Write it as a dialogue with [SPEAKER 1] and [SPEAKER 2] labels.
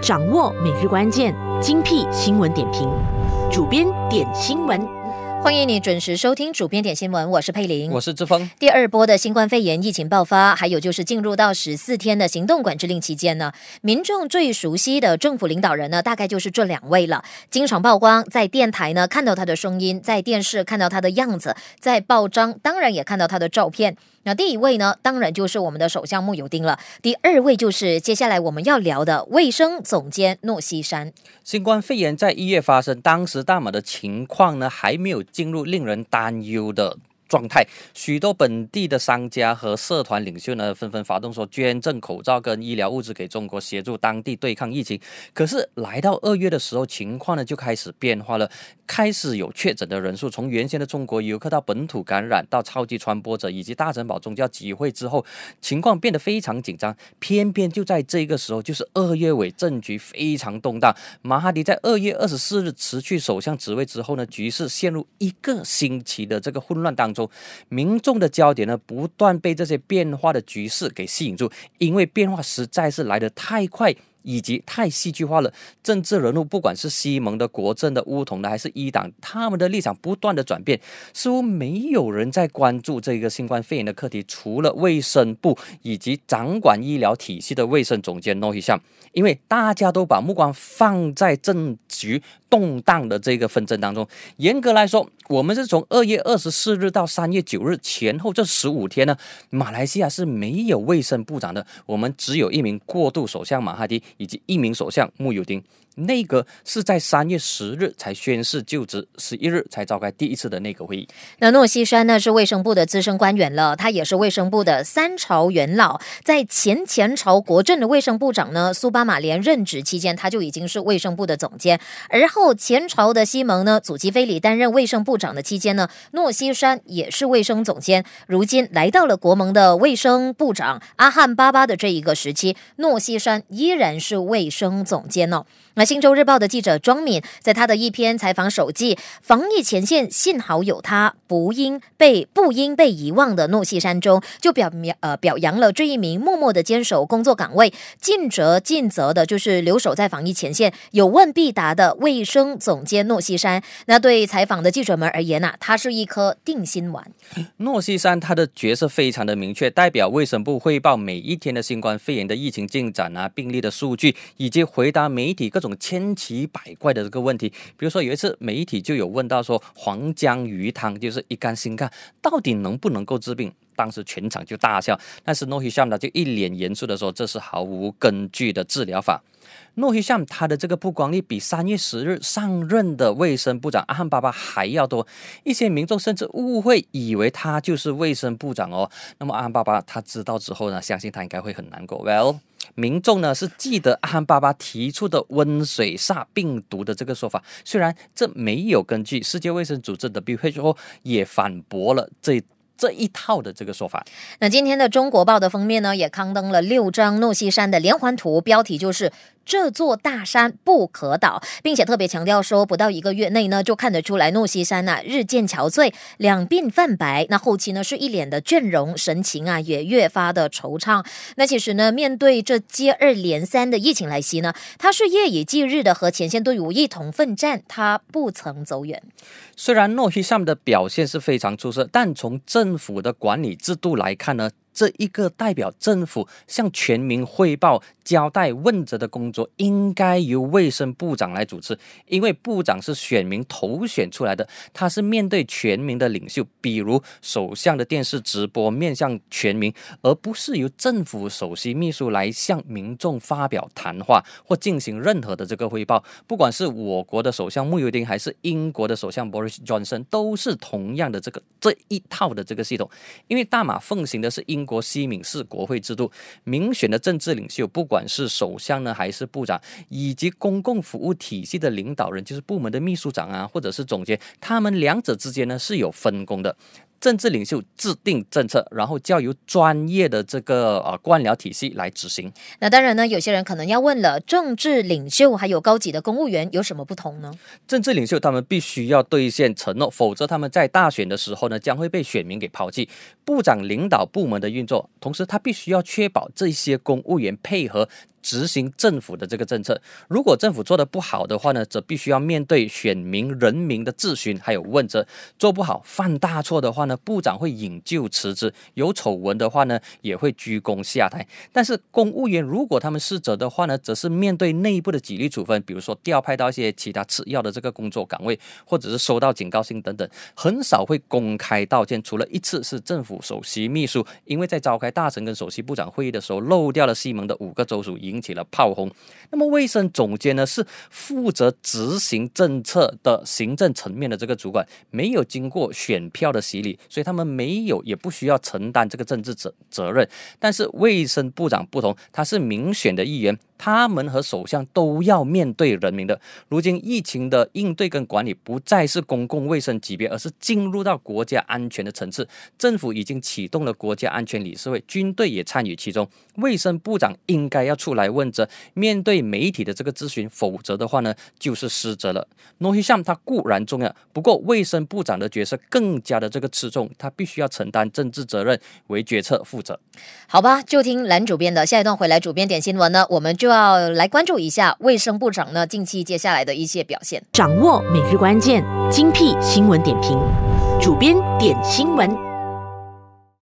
[SPEAKER 1] 掌握每日关键精辟新闻点评，主编点新闻。欢迎你准时收听主编点新闻，我是佩玲，我是志峰。第二波的新冠肺炎疫情爆发，还有就是进入到十四天的行动管制令期间呢，民众最熟悉的政府领导人呢，大概就是这两位了。经常曝光在电台呢看到他的声音，在电视看到他的样子，在报章当然也看到他的照片。那第一位呢，当然就是我们的首相穆尤丁了。第二位就是接下来我们要聊的卫生总监诺西山。
[SPEAKER 2] 新冠肺炎在一月发生，当时大马的情况呢还没有。进入令人担忧的。状态，许多本地的商家和社团领袖呢，纷纷发动说捐赠口罩跟医疗物资给中国，协助当地对抗疫情。可是来到二月的时候，情况呢就开始变化了，开始有确诊的人数，从原先的中国游客到本土感染，到超级传播者以及大城堡宗教集会之后，情况变得非常紧张。偏偏就在这个时候，就是二月尾政局非常动荡，马哈迪在二月二十四日辞去首相职位之后呢，局势陷入一个星期的这个混乱当中。民众的焦点呢，不断被这些变化的局势给吸引住，因为变化实在是来得太快，以及太戏剧化了。政治人物，不管是西蒙的、国政的、乌统的，还是一党，他们的立场不断的转变，似乎没有人在关注这个新冠肺炎的课题，除了卫生部以及掌管医疗体系的卫生总监诺伊尚，因为大家都把目光放在政局动荡的这个纷争当中。严格来说。我们是从二月二十四日到三月九日前后这十五天呢，马来西亚是没有卫生部长的，我们只有一名过渡首相马哈迪以及一名首相穆尤丁。内阁是在三月十日才宣誓就职，十一日才召开第一次的内阁会议。
[SPEAKER 1] 那诺西山呢是卫生部的资深官员了，他也是卫生部的三朝元老。在前前朝国政的卫生部长呢苏巴马连任职期间，他就已经是卫生部的总监。而后前朝的西蒙呢祖基菲里担任卫生部长的期间呢，诺西山也是卫生总监。如今来到了国盟的卫生部长阿汉巴巴的这一个时期，诺西山依然是卫生总监呢。那。荆州日报的记者庄敏，在他的一篇采访手记《防疫前线幸好有他，不应被不应被遗忘的诺西山》中，就表明呃表扬了这一名默默的坚守工作岗位、尽责尽责的，就是留守在防疫前线、有问必答的卫生总监诺西山。那对采访的记者们而言呢，他是一颗定心丸。
[SPEAKER 2] 诺西山他的角色非常的明确，代表卫生部汇报每一天的新冠肺炎的疫情进展啊、病例的数据，以及回答媒体各种。千奇百怪的这个问题，比如说有一次媒体就有问到说黄姜鱼汤就是一干心干到底能不能够治病，当时全场就大笑，但是诺基亚呢就一脸严肃的说这是毫无根据的治疗法。诺西山他的这个曝光率比三月十日上任的卫生部长阿汉巴巴还要多，一些民众甚至误会以为他就是卫生部长哦。那么阿汉巴巴他知道之后呢，相信他应该会很难过。Well，民众呢是记得阿汉巴巴提出的温水下病毒的这个说法，虽然这没有根据，世界卫生组织的避讳之后也反驳了这这一套的这个说法。
[SPEAKER 1] 那今天的中国报的封面呢，也刊登了六张诺西山的连环图，标题就是。这座大山不可倒，并且特别强调说，不到一个月内呢，就看得出来诺西山呐日渐憔悴，两鬓泛白。那后期呢，是一脸的倦容，神情啊也越发的惆怅。那其实呢，面对这接二连三的疫情来袭呢，他是夜以继日的和前线队伍一同奋战，他不曾走远。
[SPEAKER 2] 虽然诺西山的表现是非常出色，但从政府的管理制度来看呢？这一个代表政府向全民汇报、交代问责的工作，应该由卫生部长来主持，因为部长是选民投选出来的，他是面对全民的领袖。比如首相的电视直播面向全民，而不是由政府首席秘书来向民众发表谈话或进行任何的这个汇报。不管是我国的首相穆尤丁，还是英国的首相鲍里斯· s o n 都是同样的这个这一套的这个系统，因为大马奉行的是英。国西敏寺国会制度，民选的政治领袖，不管是首相呢，还是部长，以及公共服务体系的领导人，就是部门的秘书长啊，或者是总监，他们两者之间呢是有分工的。政治领袖制定政策，然后交由专业的这个啊官僚体系来执行。
[SPEAKER 1] 那当然呢，有些人可能要问了，政治领袖还有高级的公务员有什么不同呢？
[SPEAKER 2] 政治领袖他们必须要兑现承诺，否则他们在大选的时候呢，将会被选民给抛弃。部长领导部门的运作，同时他必须要确保这些公务员配合。执行政府的这个政策，如果政府做的不好的话呢，则必须要面对选民、人民的质询还有问责。做不好、犯大错的话呢，部长会引咎辞职；有丑闻的话呢，也会鞠躬下台。但是公务员如果他们失责的话呢，则是面对内部的纪律处分，比如说调派到一些其他次要的这个工作岗位，或者是收到警告信等等，很少会公开道歉。除了一次是政府首席秘书，因为在召开大臣跟首席部长会议的时候漏掉了西蒙的五个州属一。引起了炮轰。那么卫生总监呢，是负责执行政策的行政层面的这个主管，没有经过选票的洗礼，所以他们没有也不需要承担这个政治责责任。但是卫生部长不同，他是民选的议员。他们和首相都要面对人民的。如今疫情的应对跟管理不再是公共卫生级别，而是进入到国家安全的层次。政府已经启动了国家安全理事会，军队也参与其中。卫生部长应该要出来问责，面对媒体的这个咨询，否则的话呢，就是失责了。诺希尚他固然重要，不过卫生部长的角色更加的这个吃重，他必须要承担政治责任，为决策负责。
[SPEAKER 1] 好吧，就听蓝主编的。下一段回来，主编点新闻呢，我们就。就要来关注一下卫生部长呢，近期接下来的一些表现。
[SPEAKER 2] 掌握每日关键，精
[SPEAKER 1] 辟新闻点评，主编点新闻。